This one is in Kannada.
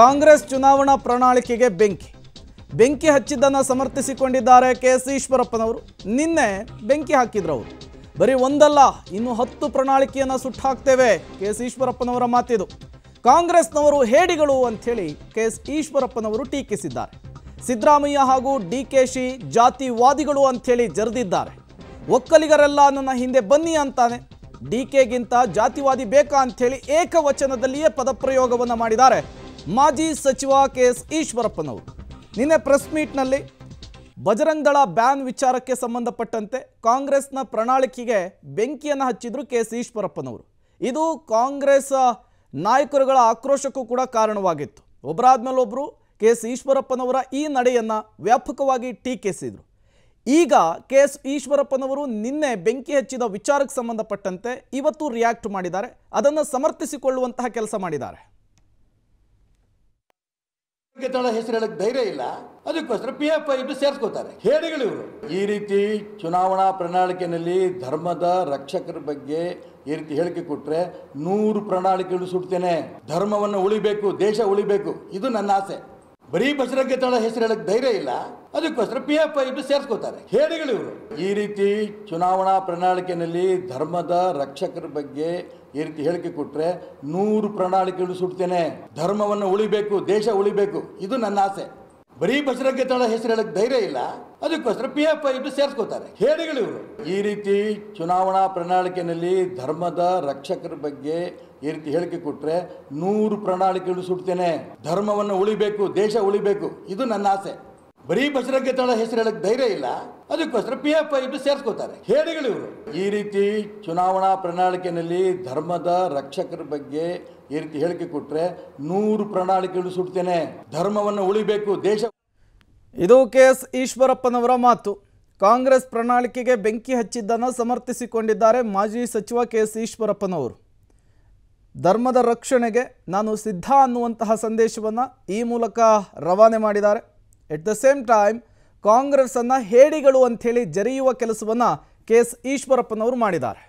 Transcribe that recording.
ಕಾಂಗ್ರೆಸ್ ಚುನಾವಣಾ ಪ್ರಣಾಳಿಕೆಗೆ ಬೆಂಕಿ ಬೆಂಕಿ ಹಚ್ಚಿದ್ದನ್ನು ಸಮರ್ಥಿಸಿಕೊಂಡಿದ್ದಾರೆ ಕೆ ಎಸ್ ಈಶ್ವರಪ್ಪನವರು ನಿನ್ನೆ ಬೆಂಕಿ ಹಾಕಿದ್ರು ಅವರು ಬರೀ ಒಂದಲ್ಲ ಇನ್ನು ಹತ್ತು ಪ್ರಣಾಳಿಕೆಯನ್ನು ಸುಟ್ಟು ಹಾಕ್ತೇವೆ ಕೆ ಎಸ್ ಈಶ್ವರಪ್ಪನವರ ಮಾತಿದು ಕಾಂಗ್ರೆಸ್ನವರು ಹೇಡಿಗಳು ಅಂಥೇಳಿ ಕೆ ಎಸ್ ಈಶ್ವರಪ್ಪನವರು ಟೀಕಿಸಿದ್ದಾರೆ ಸಿದ್ದರಾಮಯ್ಯ ಹಾಗೂ ಡಿ ಕೆ ಶಿ ಜಾತಿವಾದಿಗಳು ಅಂಥೇಳಿ ಜರಿದಿದ್ದಾರೆ ಒಕ್ಕಲಿಗರೆಲ್ಲ ನನ್ನ ಹಿಂದೆ ಬನ್ನಿ ಅಂತಾನೆ ಡಿ ಕೆಗಿಂತ ಜಾತಿವಾದಿ ಬೇಕಾ ಅಂಥೇಳಿ ಏಕವಚನದಲ್ಲಿಯೇ ಪದಪ್ರಯೋಗವನ್ನು ಮಾಡಿದ್ದಾರೆ ಮಾಜಿ ಸಚಿವ ಕೆ ಎಸ್ ಈಶ್ವರಪ್ಪನವರು ನಿನ್ನೆ ಪ್ರೆಸ್ ಮೀಟ್ನಲ್ಲಿ ಭಜರಂಗಳ ಬ್ಯಾನ್ ವಿಚಾರಕ್ಕೆ ಸಂಬಂಧಪಟ್ಟಂತೆ ಕಾಂಗ್ರೆಸ್ನ ಪ್ರಣಾಳಿಕೆಗೆ ಬೆಂಕಿಯನ್ನು ಹಚ್ಚಿದ್ರು ಕೆ ಎಸ್ ಈಶ್ವರಪ್ಪನವರು ಇದು ಕಾಂಗ್ರೆಸ್ ನಾಯಕರುಗಳ ಆಕ್ರೋಶಕ್ಕೂ ಕೂಡ ಕಾರಣವಾಗಿತ್ತು ಒಬ್ಬರಾದ ಒಬ್ಬರು ಕೆ ಎಸ್ ಈಶ್ವರಪ್ಪನವರ ಈ ನಡೆಯನ್ನು ವ್ಯಾಪಕವಾಗಿ ಟೀಕಿಸಿದರು ಈಗ ಕೆ ಎಸ್ ಈಶ್ವರಪ್ಪನವರು ನಿನ್ನೆ ಬೆಂಕಿ ಹಚ್ಚಿದ ವಿಚಾರಕ್ಕೆ ಸಂಬಂಧಪಟ್ಟಂತೆ ಇವತ್ತು ರಿಯಾಕ್ಟ್ ಮಾಡಿದ್ದಾರೆ ಅದನ್ನು ಸಮರ್ಥಿಸಿಕೊಳ್ಳುವಂತಹ ಕೆಲಸ ಮಾಡಿದ್ದಾರೆ ತಳ ಹೆಸರು ಹೇಳಕ್ ಧೈರ್ಯ ಇಲ್ಲ ಅದಕ್ಕೋಸ್ಕರ ಪಿ ಎಫ್ ಐ ಸೇರಿಸ್ಕೋತಾರೆ ಹೇಳಿಗಳು ಇವರು ಈ ರೀತಿ ಚುನಾವಣಾ ಪ್ರಣಾಳಿಕೆಯಲ್ಲಿ ಧರ್ಮದ ರಕ್ಷಕರ ಬಗ್ಗೆ ಈ ರೀತಿ ಹೇಳಿಕೆ ಕೊಟ್ರೆ ನೂರು ಪ್ರಣಾಳಿಕೆಗಳು ಸುಡ್ತೇನೆ ಧರ್ಮವನ್ನು ಉಳಿಬೇಕು ದೇಶ ಉಳಿಬೇಕು ಇದು ನನ್ನ ಆಸೆ ಬರೀ ಬಸರಂಗ ತಳ ಹೆಸರು ಹೇಳಕ್ ಧೈರ್ಯ ಇಲ್ಲ ಅದಕ್ಕೋಸ್ಕರ ಪಿ ಎಫ್ ಐ ಸೇರಿಸ್ಕೋತಾರೆ ಹೇಳಿಗಳು ಈ ರೀತಿ ಚುನಾವಣಾ ಪ್ರಣಾಳಿಕೆನಲ್ಲಿ ಧರ್ಮದ ರಕ್ಷಕರ ಬಗ್ಗೆ ಈ ರೀತಿ ಹೇಳಿಕೆ ಕೊಟ್ರೆ ನೂರು ಪ್ರಣಾಳಿಕೆಗಳು ಸುಡ್ತೇನೆ ಧರ್ಮವನ್ನು ಉಳಿಬೇಕು ದೇಶ ಉಳಿಬೇಕು ಇದು ನನ್ನ ಆಸೆ ಬರೀ ಬಸರಂಗ ತಾಳ ಹೆಸರು ಹೇಳಕ್ ಧೈರ್ಯ ಇಲ್ಲ ಅದಕ್ಕೋಸ್ಕರ ಪಿ ಎಫ್ ಐ ಸೇರಿಸ್ಕೋತಾರೆ ಹೇಳಿಗಳು ಇವರು ಈ ರೀತಿ ಚುನಾವಣಾ ಪ್ರಣಾಳಿಕೆಯಲ್ಲಿ ಧರ್ಮದ ರಕ್ಷಕರ ಬಗ್ಗೆ ಈ ರೀತಿ ಹೇಳಿಕೆ ಕೊಟ್ರೆ ನೂರು ಪ್ರಣಾಳಿಕೆಗಳು ಸುಡ್ತೇನೆ ಧರ್ಮವನ್ನು ಉಳಿಬೇಕು ದೇಶ ಉಳಿಬೇಕು ಇದು ನನ್ನ ಆಸೆ ಬರೀ ಬಸರಂಗ ತಾಳ ಹೆಸರು ಹೇಳಕ್ ಧೈರ್ಯ ಇಲ್ಲ ಅದಕ್ಕೋಸ್ಕರ ಪಿ ಎಫ್ ಐ ಇಟ್ಟು ಸೇರಿಸ್ಕೋತಾರೆ ಹೇಡಿಗಳು ಇವರು ಈ ರೀತಿ ಚುನಾವಣಾ ಪ್ರಣಾಳಿಕೆಯಲ್ಲಿ ಧರ್ಮದ ರಕ್ಷಕರ ಬಗ್ಗೆ ಈ ರೀತಿ ಹೇಳಿಕೆ ಕೊಟ್ಟರೆ ನೂರು ಪ್ರಣಾಳಿಕೆಗಳು ಸುಡ್ತೇನೆ ಧರ್ಮವನ್ನು ಉಳಿಬೇಕು ದೇಶ ಇದು ಕೆ ಎಸ್ ಈಶ್ವರಪ್ಪನವರ ಮಾತು ಕಾಂಗ್ರೆಸ್ ಪ್ರಣಾಳಿಕೆಗೆ ಬೆಂಕಿ ಹಚ್ಚಿದ್ದನ್ನು ಸಮರ್ಥಿಸಿಕೊಂಡಿದ್ದಾರೆ ಮಾಜಿ ಸಚಿವ ಕೆ ಎಸ್ ಈಶ್ವರಪ್ಪನವರು ಧರ್ಮದ ರಕ್ಷಣೆಗೆ ನಾನು ಸಿದ್ಧ ಅನ್ನುವಂತಹ ಸಂದೇಶವನ್ನು ಈ ಮೂಲಕ ರವಾನೆ ಮಾಡಿದ್ದಾರೆ at the same time Congress ಅನ್ನ ಹೇಡಿಗಳು ಅಂಥೇಳಿ ಜರಿಯುವ ಕೆಲಸವನ್ನ ಕೆ ಎಸ್ ಈಶ್ವರಪ್ಪನವರು ಮಾಡಿದ್ದಾರೆ